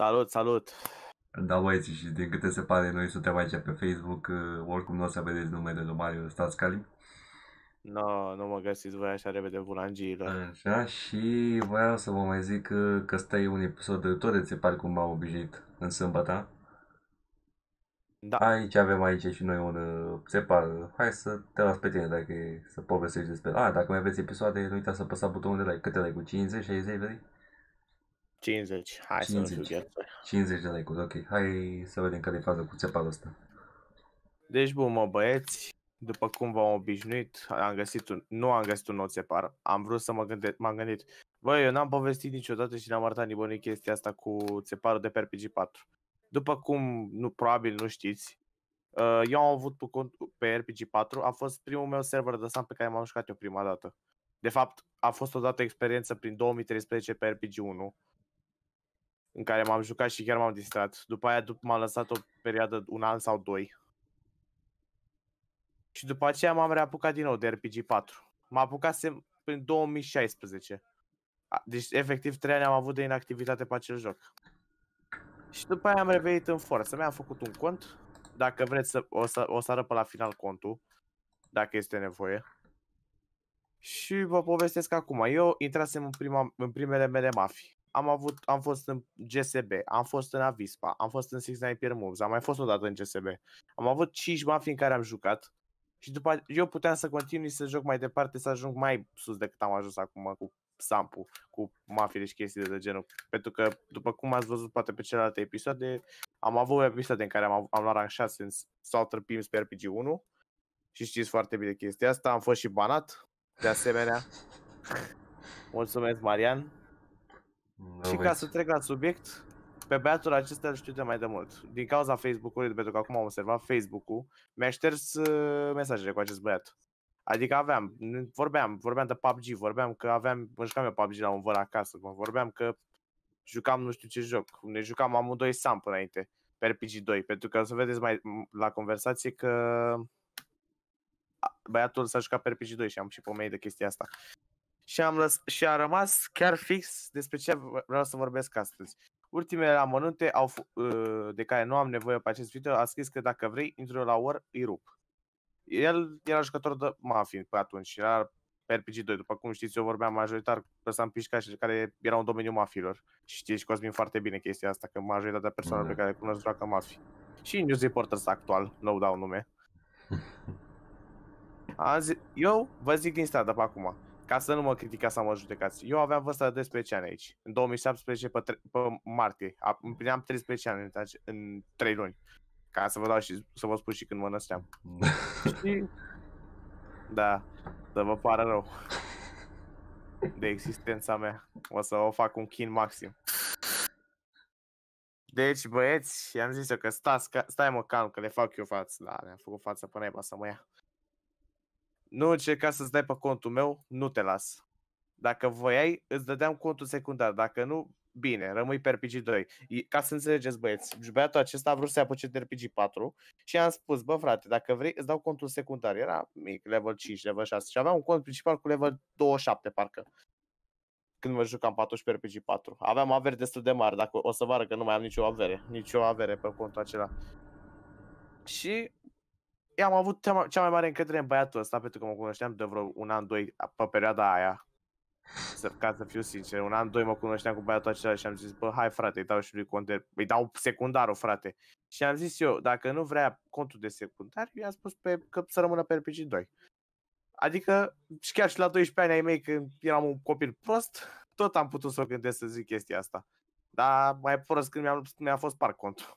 Salut, salut! Da, băieți, și din câte se pare, noi suntem aici pe Facebook, uh, oricum nu o să vedeți numele lui Mario Stascali. no, nu mă găsiți voi așa repede bulangiilor. Așa, și voiam să vă mai zic că, uh, că stai un episod de tot de pare cum m-am obișnuit în sâmbătă. Da. Aici avem aici și noi un uh, țepar. Hai să te las pe tine dacă e, să povestești despre... A, ah, dacă mai aveți episoade, nu uita să apăsați butonul de like. Câte like? 50, 60, vrei? 50, hai 50. să nu știu 50 de like-uri, ok. Hai să vedem care e faza cu țepatul ăsta. Deci, bun, mă băieți, după cum v-am obișnuit, am găsit un, nu am găsit un nou țepar, am vrut să mă gândesc, m-am gândit, băi, eu n-am povestit niciodată și n-am arătat nimănui chestia asta cu țeparul de pe RPG4. După cum nu, probabil nu știți, uh, eu am avut pe, cont, pe RPG4, a fost primul meu server de SAM pe care m-am jucat eu prima dată. De fapt, a fost odată experiență prin 2013 pe RPG1, în care m-am jucat și chiar m-am distrat. După aia după m-am lăsat o perioadă, un an sau doi. Și după aceea m-am reapucat din nou de RPG 4. M-a sem în 2016. Deci, efectiv, trei ani am avut de inactivitate pe acel joc. Și după aia am revenit în forță. Mi-am făcut un cont. Dacă vreți, să, o, să, o să arăt pe la final contul, dacă este nevoie. Și vă povestesc acum. Eu intrasem în, prima, în primele mele mafii am, avut, am fost în GSB, am fost în Avispa, am fost în Six Night Moves, am mai fost o dată în GSB. Am avut 5 mafii în care am jucat și după eu puteam să continui să joc mai departe, să ajung mai sus decât am ajuns acum cu Sampu, cu mafile și chestii de genul. Pentru că, după cum ați văzut poate pe celelalte episoade, am avut episoade în care am, am luat rang 6 în Southern Pims pe RPG 1 și știți foarte bine chestia asta. Am fost și banat, de asemenea. Mulțumesc, Marian. Nu și vezi. ca să trec la subiect, pe băiatul acesta îl știu de mai mult. Din cauza Facebook-ului, pentru că acum am observat Facebook-ul, mi-a șters uh, mesajele cu acest băiat. Adică aveam, vorbeam, vorbeam de PUBG, vorbeam că aveam, jucam eu PUBG la un văr acasă, vorbeam că jucam nu știu ce joc, ne jucam amândoi Samp înainte, pe RPG2, pentru că o să vedeți mai la conversație că băiatul s-a jucat pe RPG2 și am și pomenit de chestia asta și, am lăs- și a rămas chiar fix despre ce vreau să vorbesc astăzi. Ultimele amănunte au f- ă, de care nu am nevoie pe acest video a scris că dacă vrei, intră la or, îi rup. El era jucător de mafie pe atunci și era pe RPG2. După cum știți, eu vorbeam majoritar cu Răsan Pișca care era un domeniu mafilor. Și știi și Cosmin foarte bine chestia asta, că majoritatea persoanelor mm. pe da. care le cunosc joacă mafii. Și News Reporters actual, nu dau nume. Azi, eu vă zic din stradă pe acum ca să nu mă criticați sau mă judecați, eu aveam vârsta de 12 ani aici, în 2017 pe, tre- pe martie, împlineam 13 ani în, în 3 luni, ca să vă dau și să vă spun și când mă născeam. și... Da, să vă pară rău de existența mea. O să o fac un chin maxim. Deci, băieți, i-am zis eu că stați, stai mă calm, că le fac eu față. Da, le-am făcut față până aia, să mă ia nu încerca să-ți dai pe contul meu, nu te las. Dacă voiai, îți dădeam contul secundar. Dacă nu, bine, rămâi pe RPG2. Ca să înțelegeți, băieți, băiatul acesta a vrut să apuce de RPG4 și am spus, bă, frate, dacă vrei, îți dau contul secundar. Era mic, level 5, level 6 și aveam un cont principal cu level 27, parcă. Când mă jucam 14 pe RPG4. Aveam avere destul de mari, dacă o să vă arăt că nu mai am nicio avere, nicio avere pe contul acela. Și am avut cea mai mare încredere în băiatul ăsta pentru că mă cunoșteam de vreo un an, doi pe perioada aia. Să, ca să fiu sincer, un an, doi mă cunoșteam cu băiatul acela și am zis, bă, hai frate, îi dau și lui conte, îi dau secundarul, frate. Și am zis eu, dacă nu vrea contul de secundar, i-am spus pe, că să rămână pe RPG 2. Adică, și chiar și la 12 ani ai mei, când eram un copil prost, tot am putut să o gândesc să zic chestia asta. Dar mai prost când mi-a, mi-a fost par contul.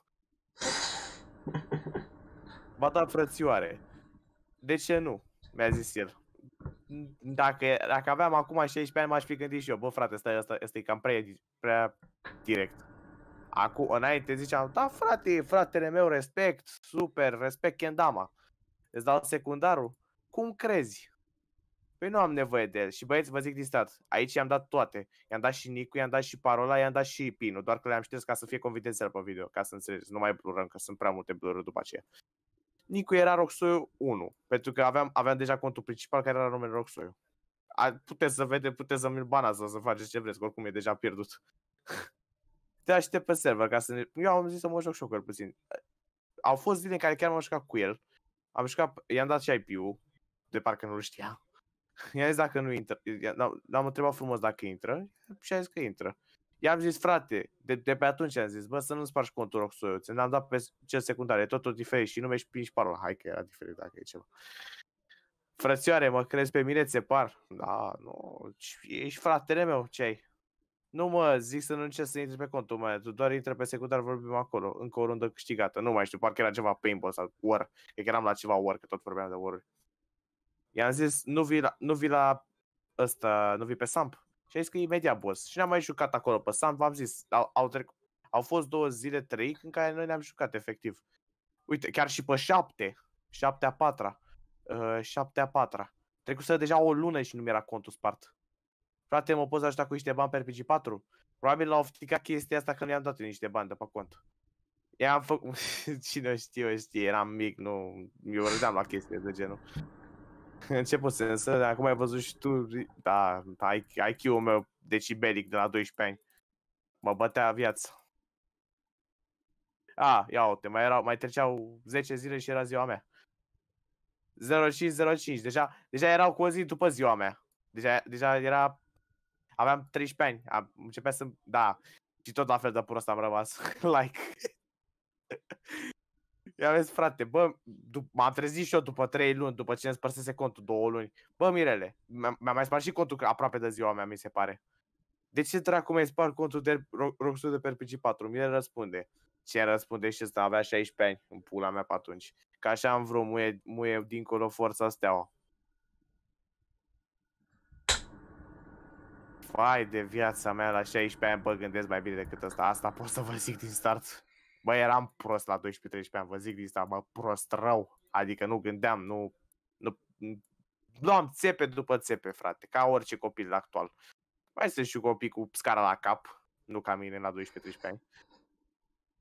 Ba da, frățioare. De ce nu? Mi-a zis el. Dacă, dacă aveam acum 16 ani, m-aș fi gândit și eu. Bă, frate, stai, asta, asta e cam prea, prea direct. Acum, înainte ziceam, da, frate, fratele meu, respect, super, respect Kendama. Îți dau secundarul? Cum crezi? Păi nu am nevoie de el. Și băieți, vă zic din stat, aici i-am dat toate. I-am dat și Nicu, i-am dat și parola, i-am dat și pinul, doar că le-am știut ca să fie confidențial pe video, ca să înțelegeți. Nu mai blurăm, că sunt prea multe blururi după aceea. Nicu era Roxoiu 1, pentru că aveam, aveam deja contul principal care era numele Roxoiu. A, puteți să vede, puteți să-mi bana să faceți ce vreți, că oricum e deja pierdut. Te aștept pe server ca să ne... Eu am zis să mă joc și eu cu el puțin. Au fost zile în care chiar m-am jucat cu el. Am jucat, i-am dat și IP-ul, de parcă nu-l știa. I-am zis dacă nu intră, l-am întrebat frumos dacă intră și a zis că intră. I-am zis, frate, de, de pe atunci am zis, bă, să nu spargi contul Roxoiu. Ți-am dat pe cel secundare, totul diferit și nu și ești prins parola. Hai că era diferit dacă e ceva. Frățioare, mă crezi pe mine, ți par? Da, nu, ești fratele meu, ce ai? Nu mă, zic să nu încerci să intri pe contul meu, tu doar intră pe secundar, vorbim acolo, încă o rundă câștigată, nu mai știu, parcă era ceva paintball sau war, cred că eram la ceva war, că tot vorbeam de war I-am zis, nu vii la, nu vii la ăsta, nu vii pe Samp, și ai că imediat boss. Și n am mai jucat acolo pe Sam, v-am zis, au, au, trec... au fost două zile, trei, în care noi ne-am jucat efectiv. Uite, chiar și pe șapte, șaptea patra, uh, șaptea patra. să deja o lună și nu mi-era contul spart. Frate, mă poți ajuta cu niște bani pe RPG 4 Probabil l-au ofticat chestia asta că nu i-am dat niște bani de pe cont. I-am făcut... Cine știe, știe, eram mic, nu... Eu râdeam la chestii de genul. În ce pot să, acum ai văzut și tu, da, IQ-ul meu decibelic de la 12 ani. Mă bătea viața. A, ia uite, mai, erau, mai treceau 10 zile și era ziua mea. 05-05, deja, deja erau cu o zi după ziua mea. Deja, deja era... Aveam 13 ani, am, începea să... Da, și tot la fel de prost am rămas. like... I-am zis, frate, bă, m-am trezit și eu după 3 luni, după ce îmi spărsese contul 2 luni. Bă, Mirele, mi-am mai spart și contul aproape de ziua mea, mi se pare. De ce dracu mi-ai spart contul de Rockstar de pe 4? Mire răspunde. Ce răspunde și ăsta avea 16 ani în pula mea pe atunci. Ca așa am vreo muie, muie dincolo forța steaua. Fai de viața mea la 16 ani, bă, gândesc mai bine decât asta. Asta pot să vă zic din start. Bă, eram prost la 12-13 ani, vă zic din mă, prost rău. Adică nu gândeam, nu, nu luam țepe după țepe, frate, ca orice copil actual. Mai sunt și copii cu scara la cap, nu ca mine la 12-13 ani.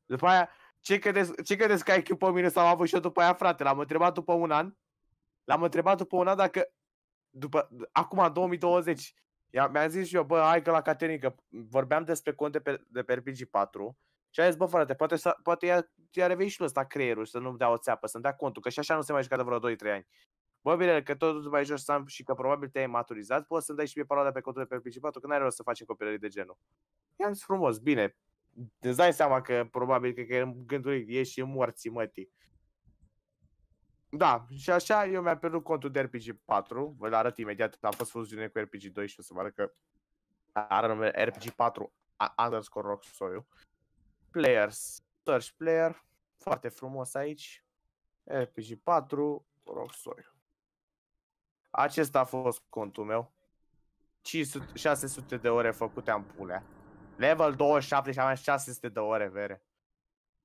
După aia, ce credeți, ce credeți că IQ pe mine sau avut și eu după aia, frate? L-am întrebat după un an, l-am întrebat după un an dacă, după, acum, 2020, mi-a zis și eu, bă, hai că la Caterin, vorbeam despre conte pe, de pe RPG 4 și a zis, bă, frate, poate, să, poate i-a, i-a revenit și ăsta creierul să nu-mi dea o țeapă, să-mi dea contul, că și așa nu se mai juca de vreo 2-3 ani. Bă, bine, că tot mai joci Sam și că probabil te-ai maturizat, poți să-mi dai și mie parola pe contul de pe principatul, că n-ai rost să facem copilării de genul. I-am zis frumos, bine, îți dai seama că probabil că, că în gândul ești și morții mătii. Da, și așa eu mi-am pierdut contul de RPG 4, vă arăt imediat, am fost fuziune cu RPG 2 și o să vă arăt că are numele RPG 4 underscore Roxoiu. Players, Search Player, foarte frumos aici, RPG 4, rock soil. Acesta a fost contul meu. 500, 600 de ore făcute am pulea. Level 27 și am 600 de ore vere.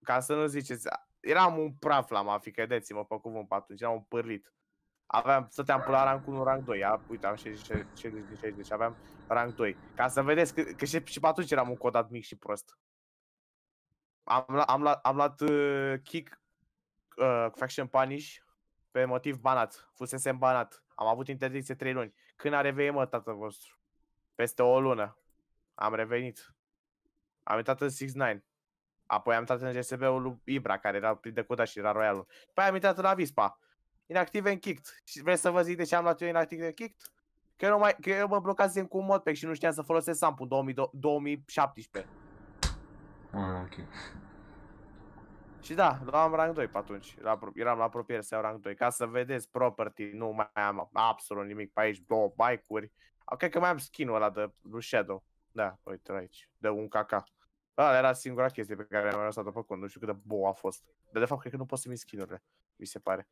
Ca să nu ziceți, eram un praf la mafi, credeți-mă pe cuvânt pe atunci, eram un pârlit. Aveam, stăteam până la rank 1, rank 2, ia, uite, am 60, 60, 60, 60 aveam rank 2. Ca să vedeți că, că și, și pe atunci eram un codat mic și prost am, luat, am luat, am luat uh, kick uh, faction punish pe motiv banat. Fusese banat. Am avut interdicție 3 luni. Când a revenit, mă, tatăl vostru? Peste o lună. Am revenit. Am intrat în 6-9. Apoi am intrat în GSB-ul lui Ibra, care era plin de cuda și era royalul. Păi am intrat la Vispa. Inactive and kicked. Și vreți să vă zic de ce am luat eu inactive and kicked? Că eu, mai, că eu mă blocasem cu un modpack și nu știam să folosesc sample 2000, 2017. Ah, ok. Și da, luam rang 2 pe atunci. La, eram la apropiere să iau rang 2. Ca să vedeți property, nu mai am absolut nimic pe aici, două bike-uri. Cred că mai am skin-ul ăla de Blue Shadow. Da, uite aici, de un caca. Da, ăla era singura chestie pe care am lăsat-o pe cont. Nu știu cât de bo a fost. Dar de fapt, cred că nu pot să-mi skin-urile, mi se pare.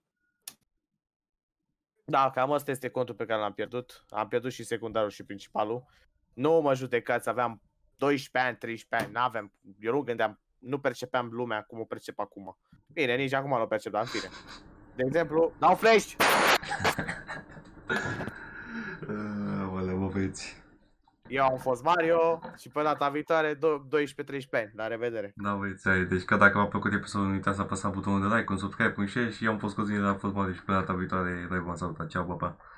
Da, cam asta este contul pe care l-am pierdut. Am pierdut și secundarul și principalul. Nu mă judecați, aveam 12 ani, 13 ani, n avem eu nu gândeam, nu percepeam lumea cum o percep acum. Bine, nici acum nu o percep, dar în fine. De exemplu, dau flash! Aoleu, mă veți. Eu am fost Mario și pe data viitoare 12-13 ani. La revedere. Da, băieți, deci că dacă v-a plăcut episodul, nu uitați să apăsați butonul de like, un subscribe, un share și eu am fost Cosmin, am fost Mario și pe data viitoare noi v-am salutat. Ceau, pa, pa.